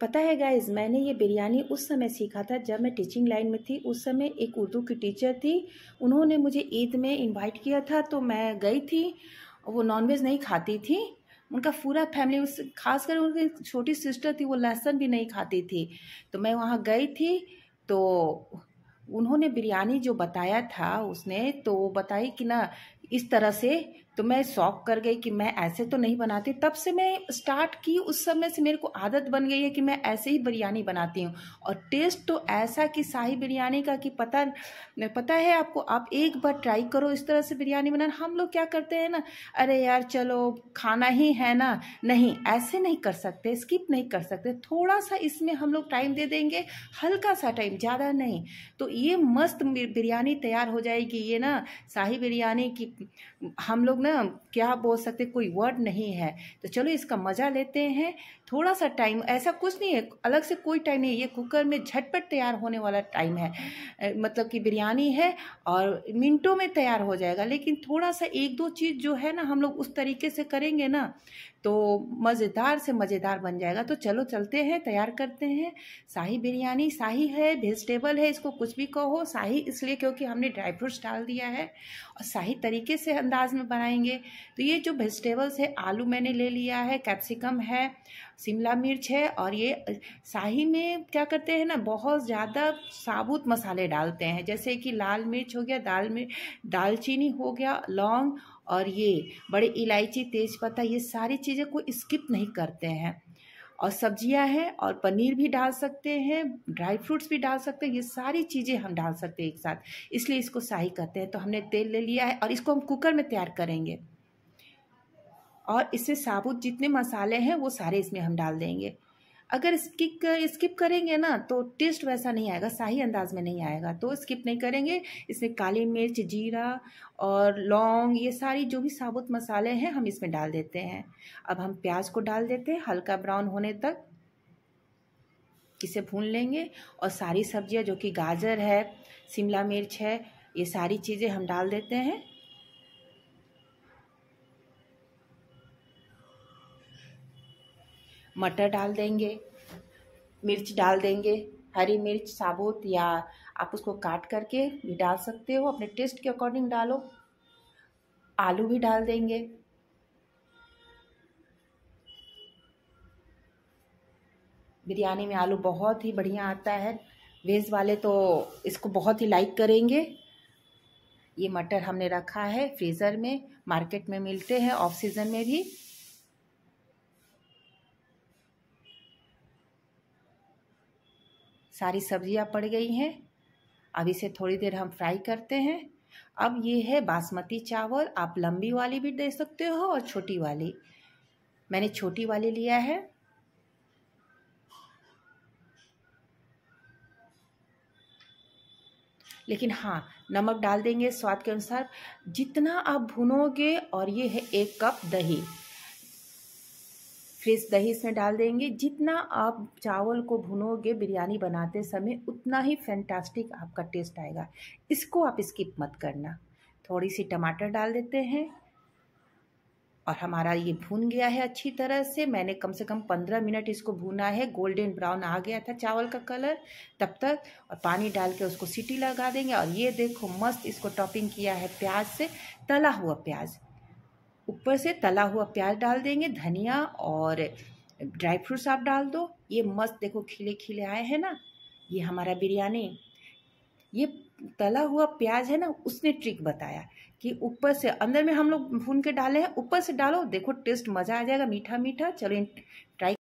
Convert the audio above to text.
पता है गाइज मैंने ये बिरयानी उस समय सीखा था जब मैं टीचिंग लाइन में थी उस समय एक उर्दू की टीचर थी उन्होंने मुझे ईद में इनवाइट किया था तो मैं गई थी वो नॉनवेज नहीं खाती थी उनका पूरा फैमिली उस खासकर उनकी छोटी सिस्टर थी वो लहसन भी नहीं खाती थी तो मैं वहाँ गई थी तो उन्होंने बिरयानी जो बताया था उसने तो वो बताई कि ना इस तरह से तो मैं शौक कर गई कि मैं ऐसे तो नहीं बनाती तब से मैं स्टार्ट की उस समय से मेरे को आदत बन गई है कि मैं ऐसे ही बिरयानी बनाती हूँ और टेस्ट तो ऐसा कि शाही बिरयानी का कि पता पता है आपको आप एक बार ट्राई करो इस तरह से बिरयानी बनाना हम लोग क्या करते हैं ना अरे यार चलो खाना ही है ना नहीं ऐसे नहीं कर सकते स्किप नहीं कर सकते थोड़ा सा इसमें हम लोग टाइम दे देंगे हल्का सा टाइम ज़्यादा नहीं तो ये मस्त बिरयानी तैयार हो जाएगी ये ना शाही बिरयानी की हम लोग ना क्या बोल सकते कोई वर्ड नहीं है तो चलो इसका मज़ा लेते हैं थोड़ा सा टाइम ऐसा कुछ नहीं है अलग से कोई टाइम नहीं ये कुकर में झटपट तैयार होने वाला टाइम है मतलब कि बिरयानी है और मिनटों में तैयार हो जाएगा लेकिन थोड़ा सा एक दो चीज़ जो है ना हम लोग उस तरीके से करेंगे ना तो मज़ेदार से मज़ेदार बन जाएगा तो चलो चलते हैं तैयार करते हैं शाही बिरयानी शाही है वेजिटेबल है इसको कुछ भी कहो शाही इसलिए क्योंकि हमने ड्राई फ्रूट्स डाल दिया है और शाही तरीके से अंदाज में बनाएंगे तो ये जो वेजिटेबल्स है आलू मैंने ले लिया है कैप्सिकम है शिमला मिर्च है और ये शाही में क्या करते हैं ना बहुत ज़्यादा साबुत मसाले डालते हैं जैसे कि लाल मिर्च हो गया दाल मिर्च दालचीनी हो गया लौंग और ये बड़े इलायची तेज़पत्ता ये सारी चीज़ें को स्किप नहीं करते हैं और सब्जियां हैं और पनीर भी डाल सकते हैं ड्राई फ्रूट्स भी डाल सकते हैं ये सारी चीज़ें हम डाल सकते हैं एक साथ इसलिए इसको शाही कहते हैं तो हमने तेल ले लिया है और इसको हम कुकर में तैयार करेंगे और इससे साबुत जितने मसाले हैं वो सारे इसमें हम डाल देंगे अगर स्किक स्किप करेंगे ना तो टेस्ट वैसा नहीं आएगा शाही अंदाज में नहीं आएगा तो स्किप नहीं करेंगे इसमें काली मिर्च जीरा और लौंग ये सारी जो भी साबुत मसाले हैं हम इसमें डाल देते हैं अब हम प्याज को डाल देते हैं हल्का ब्राउन होने तक इसे भून लेंगे और सारी सब्जियां जो कि गाजर है शिमला मिर्च है ये सारी चीज़ें हम डाल देते हैं मटर डाल देंगे मिर्च डाल देंगे हरी मिर्च साबुत या आप उसको काट करके भी डाल सकते हो अपने टेस्ट के अकॉर्डिंग डालो आलू भी डाल देंगे बिरयानी में आलू बहुत ही बढ़िया आता है वेज वाले तो इसको बहुत ही लाइक करेंगे ये मटर हमने रखा है फ्रीज़र में मार्केट में मिलते हैं ऑफ सीज़न में भी सारी सब्जियां पड़ गई हैं अब इसे थोड़ी देर हम फ्राई करते हैं अब ये है बासमती चावल आप लंबी वाली भी दे सकते हो और छोटी वाली मैंने छोटी वाली लिया है लेकिन हाँ नमक डाल देंगे स्वाद के अनुसार जितना आप भुनोगे और ये है एक कप दही फिश दही इसमें डाल देंगे जितना आप चावल को भुनोगे बिरयानी बनाते समय उतना ही फैंटास्टिक आपका टेस्ट आएगा इसको आप स्किप मत करना थोड़ी सी टमाटर डाल देते हैं और हमारा ये भून गया है अच्छी तरह से मैंने कम से कम पंद्रह मिनट इसको भूना है गोल्डन ब्राउन आ गया था चावल का कलर तब तक और पानी डाल के उसको सीटी लगा देंगे और ये देखो मस्त इसको टॉपिंग किया है प्याज से तला हुआ प्याज ऊपर से तला हुआ प्याज डाल देंगे धनिया और ड्राई फ्रूट्स आप डाल दो ये मस्त देखो खिले खिले आए हैं ना ये हमारा बिरयानी ये तला हुआ प्याज है ना उसने ट्रिक बताया कि ऊपर से अंदर में हम लोग भून के डाले हैं ऊपर से डालो देखो टेस्ट मज़ा आ जाएगा मीठा मीठा चलो ट्राई